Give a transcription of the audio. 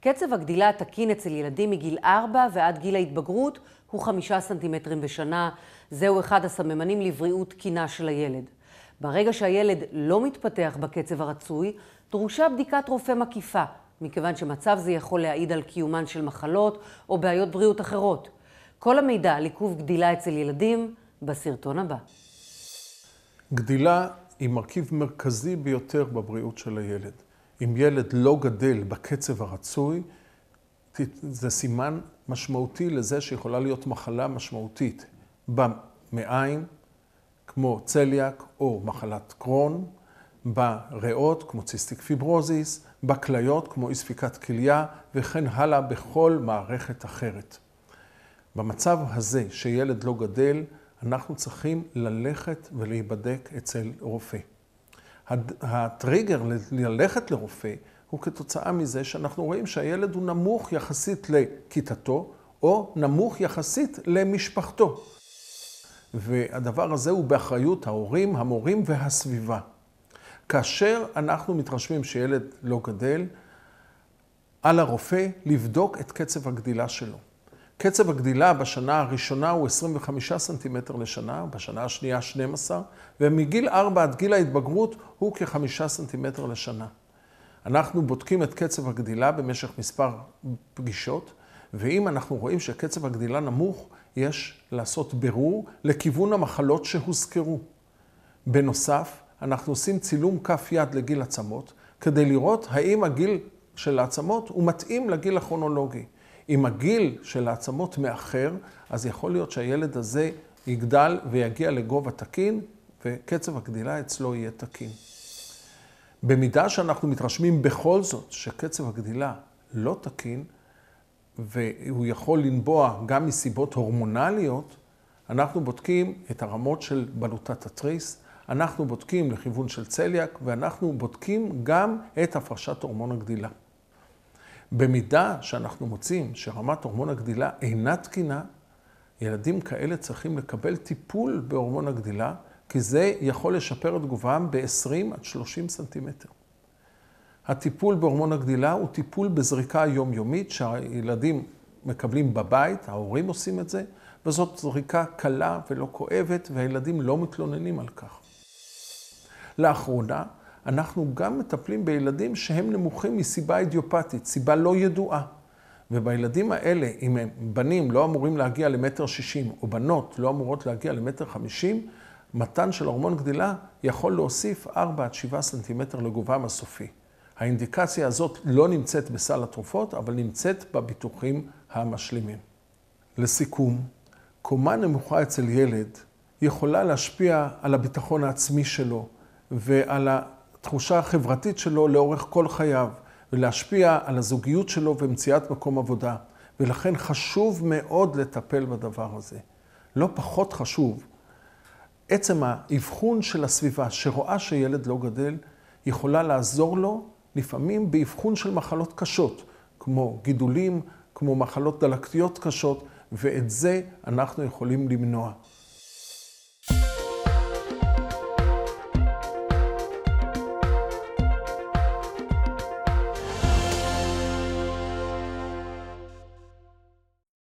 קצב הגדילה התקין אצל ילדים מגיל 4 ועד גיל ההתבגרות הוא 5 סנטימטרים בשנה. זהו אחד הסממנים לבריאות תקינה של הילד. ברגע שהילד לא מתפתח בקצב הרצוי, דרושה בדיקת רופא מקיפה, מכיוון שמצב זה יכול להעיד על קיומן של מחלות או בעיות בריאות אחרות. כל המידע על עיכוב גדילה אצל ילדים בסרטון הבא. גדילה היא מרכיב מרכזי ביותר בבריאות של הילד. אם ילד לא גדל בקצב הרצוי, זה סימן משמעותי לזה שיכולה להיות מחלה משמעותית במעיים, כמו צליאק או מחלת קרון, בריאות, כמו ציסטיק פיברוזיס, בכליות, כמו אי ספיקת כליה, וכן הלאה בכל מערכת אחרת. במצב הזה שילד לא גדל, אנחנו צריכים ללכת ולהיבדק אצל רופא. הטריגר ללכת לרופא הוא כתוצאה מזה שאנחנו רואים שהילד הוא נמוך יחסית לכיתתו, או נמוך יחסית למשפחתו. והדבר הזה הוא באחריות ההורים, המורים והסביבה. כאשר אנחנו מתרשמים שילד לא גדל, על הרופא לבדוק את קצב הגדילה שלו. קצב הגדילה בשנה הראשונה הוא 25 סנטימטר לשנה, בשנה השנייה 12, ומגיל 4 עד גיל ההתבגרות הוא כ-5 סנטימטר לשנה. אנחנו בודקים את קצב הגדילה במשך מספר פגישות, ואם אנחנו רואים שקצב הגדילה נמוך, יש לעשות בירור לכיוון המחלות שהוזכרו. בנוסף, אנחנו עושים צילום כף יד לגיל עצמות, כדי לראות האם הגיל של העצמות הוא מתאים לגיל הכרונולוגי. אם הגיל של העצמות מאחר, אז יכול להיות שהילד הזה יגדל ויגיע לגובה תקין, וקצב הגדילה אצלו יהיה תקין. במידה שאנחנו מתרשמים בכל זאת שקצב הגדילה לא תקין, והוא יכול לנבוע גם מסיבות הורמונליות, אנחנו בודקים את הרמות של בלוטת התריס, אנחנו בודקים לכיוון של צליאק, ואנחנו בודקים גם את הפרשת הורמון הגדילה. במידה שאנחנו מוצאים שרמת הורמון הגדילה אינה תקינה, ילדים כאלה צריכים לקבל טיפול בהורמון הגדילה, כי זה יכול לשפר את תגובם ב-20 עד 30 סנטימטר. הטיפול בהורמון הגדילה הוא טיפול בזריקה יומיומית שהילדים מקבלים בבית, ההורים עושים את זה, וזאת זריקה קלה ולא כואבת, והילדים לא מתלוננים על כך. לאחרונה, אנחנו גם מטפלים בילדים שהם נמוכים מסיבה אידיופתית, סיבה לא ידועה. ובילדים האלה, אם הם בנים לא אמורים להגיע למטר שישים, או בנות לא אמורות להגיע למטר חמישים, מתן של הורמון גדילה יכול להוסיף 4 7 סנטימטר לגובהם הסופי. האינדיקציה הזאת לא נמצאת בסל התרופות, אבל נמצאת בביטוחים המשלימים. לסיכום, קומה נמוכה אצל ילד יכולה להשפיע על הביטחון העצמי שלו ועל התחושה החברתית שלו לאורך כל חייו, ולהשפיע על הזוגיות שלו ומציאת מקום עבודה. ולכן חשוב מאוד לטפל בדבר הזה. לא פחות חשוב, עצם האבחון של הסביבה שרואה שילד לא גדל, יכולה לעזור לו לפעמים באבחון של מחלות קשות, כמו גידולים, כמו מחלות דלקתיות קשות, ואת זה אנחנו יכולים למנוע.